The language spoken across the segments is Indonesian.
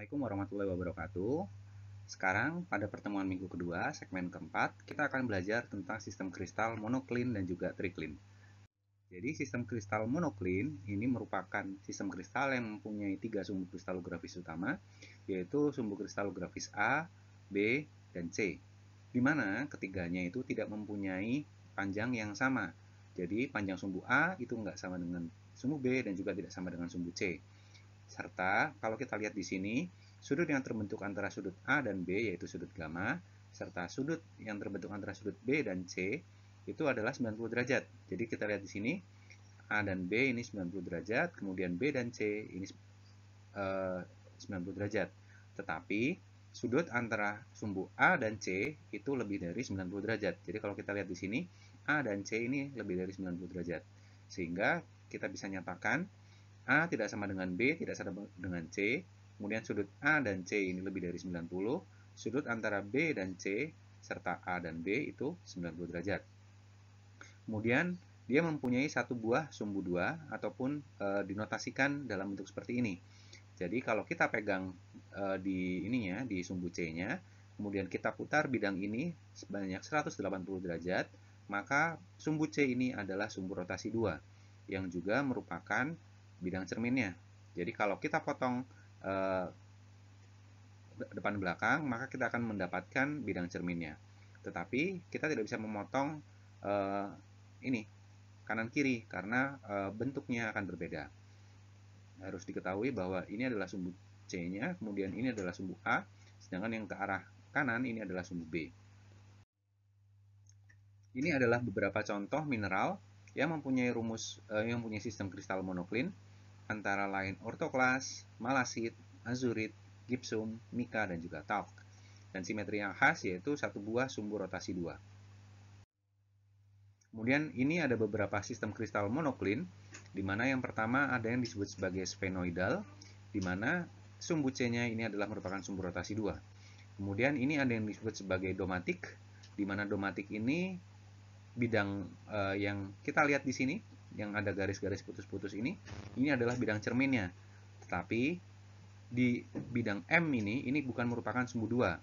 Assalamualaikum warahmatullahi wabarakatuh. Sekarang pada pertemuan minggu kedua, segmen keempat, kita akan belajar tentang sistem kristal monoklin dan juga triklin. Jadi sistem kristal monoklin ini merupakan sistem kristal yang mempunyai tiga sumbu kristalografis utama, yaitu sumbu kristalografis A, B, dan C. Di mana ketiganya itu tidak mempunyai panjang yang sama. Jadi panjang sumbu A itu nggak sama dengan sumbu B dan juga tidak sama dengan sumbu C. Serta kalau kita lihat di sini, sudut yang terbentuk antara sudut A dan B yaitu sudut gamma, serta sudut yang terbentuk antara sudut B dan C itu adalah 90 derajat. Jadi kita lihat di sini, A dan B ini 90 derajat, kemudian B dan C ini eh, uh, 90 derajat. Tetapi sudut antara sumbu A dan C itu lebih dari 90 derajat. Jadi kalau kita lihat di sini, A dan C ini lebih dari 90 derajat. Sehingga kita bisa nyatakan A tidak sama dengan B, tidak sama dengan C. Kemudian sudut A dan C ini lebih dari 90. Sudut antara B dan C serta A dan B itu 90 derajat. Kemudian dia mempunyai satu buah sumbu dua ataupun e, dinotasikan dalam bentuk seperti ini. Jadi kalau kita pegang e, di ininya di sumbu C-nya, kemudian kita putar bidang ini sebanyak 180 derajat, maka sumbu C ini adalah sumbu rotasi 2 yang juga merupakan bidang cerminnya. Jadi kalau kita potong eh, depan belakang, maka kita akan mendapatkan bidang cerminnya. Tetapi kita tidak bisa memotong eh, ini kanan kiri karena eh, bentuknya akan berbeda. Harus diketahui bahwa ini adalah sumbu C-nya, kemudian ini adalah sumbu A, sedangkan yang ke arah kanan ini adalah sumbu B. Ini adalah beberapa contoh mineral yang mempunyai rumus eh, yang mempunyai sistem kristal monoklin antara lain ortoklas, malasit, azurit, gipsum, mika, dan juga talc. Dan simetri yang khas yaitu satu buah sumbu rotasi dua. Kemudian ini ada beberapa sistem kristal monoklin, di mana yang pertama ada yang disebut sebagai sphenoidal, di mana sumbu C-nya ini adalah merupakan sumbu rotasi dua. Kemudian ini ada yang disebut sebagai domatik, di mana domatik ini bidang uh, yang kita lihat di sini yang ada garis-garis putus-putus ini, ini adalah bidang cerminnya. Tetapi di bidang M ini, ini bukan merupakan sumbu dua.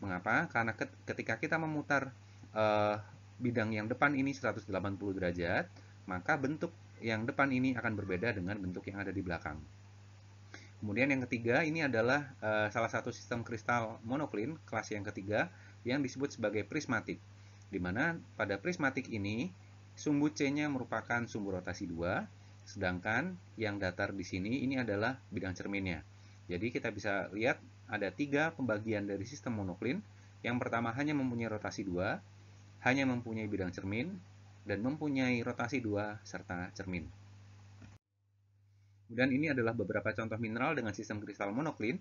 Mengapa? Karena ketika kita memutar uh, bidang yang depan ini 180 derajat, maka bentuk yang depan ini akan berbeda dengan bentuk yang ada di belakang. Kemudian yang ketiga ini adalah e, salah satu sistem kristal monoklin kelas yang ketiga yang disebut sebagai prismatik. Di mana pada prismatik ini Sumbu C-nya merupakan sumbu rotasi 2, sedangkan yang datar di sini ini adalah bidang cerminnya. Jadi kita bisa lihat ada tiga pembagian dari sistem monoklin. Yang pertama hanya mempunyai rotasi 2, hanya mempunyai bidang cermin, dan mempunyai rotasi 2 serta cermin. Kemudian ini adalah beberapa contoh mineral dengan sistem kristal monoklin.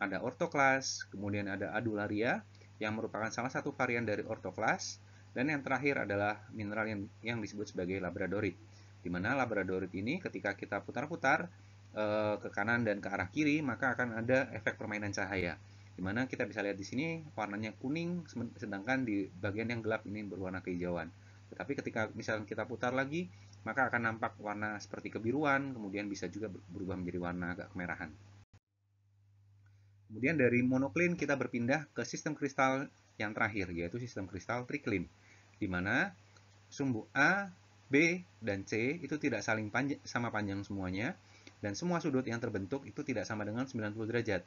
Ada ortoklas, kemudian ada adularia, yang merupakan salah satu varian dari ortoklas, dan yang terakhir adalah mineral yang, yang disebut sebagai labradorit. Di mana labradorit ini ketika kita putar-putar e, ke kanan dan ke arah kiri, maka akan ada efek permainan cahaya. Di mana kita bisa lihat di sini warnanya kuning, sedangkan di bagian yang gelap ini berwarna kehijauan. Tetapi ketika misalnya kita putar lagi, maka akan nampak warna seperti kebiruan, kemudian bisa juga berubah menjadi warna agak kemerahan. Kemudian dari monoklin kita berpindah ke sistem kristal yang terakhir, yaitu sistem kristal triklin di mana sumbu A, B, dan C itu tidak saling panjang, sama panjang semuanya, dan semua sudut yang terbentuk itu tidak sama dengan 90 derajat.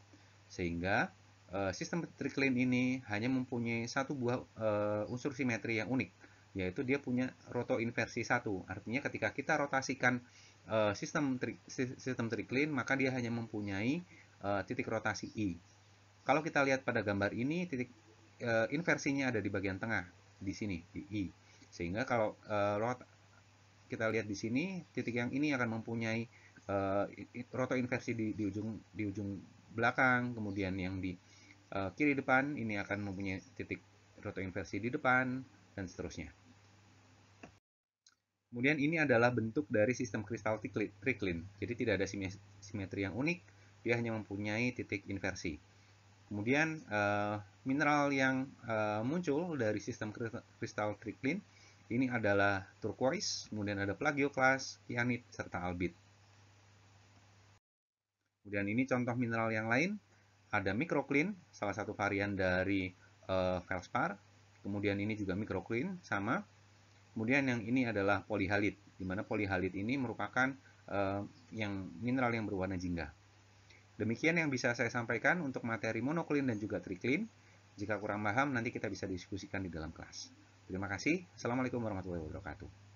Sehingga e, sistem triklin ini hanya mempunyai satu buah e, unsur simetri yang unik, yaitu dia punya roto inversi satu. Artinya ketika kita rotasikan e, sistem, tri, sistem triklin, maka dia hanya mempunyai titik rotasi I. Kalau kita lihat pada gambar ini, titik e, inversinya ada di bagian tengah di sini di i sehingga kalau uh, eh, rot kita lihat di sini titik yang ini akan mempunyai uh, roto inversi di, di ujung di ujung belakang kemudian yang di uh, kiri depan ini akan mempunyai titik roto inversi di depan dan seterusnya kemudian ini adalah bentuk dari sistem kristal triklin jadi tidak ada simetri yang unik dia hanya mempunyai titik inversi Kemudian uh, mineral yang uh, muncul dari sistem kristal triclin ini adalah turquoise, kemudian ada plagioclase, kyanit, serta albit. Kemudian ini contoh mineral yang lain, ada microclin, salah satu varian dari uh, feldspar. Kemudian ini juga microclin, sama. Kemudian yang ini adalah polihalit, di mana polihalit ini merupakan uh, yang mineral yang berwarna jingga. Demikian yang bisa saya sampaikan untuk materi monoklin dan juga triklin. Jika kurang paham, nanti kita bisa diskusikan di dalam kelas. Terima kasih. Assalamualaikum warahmatullahi wabarakatuh.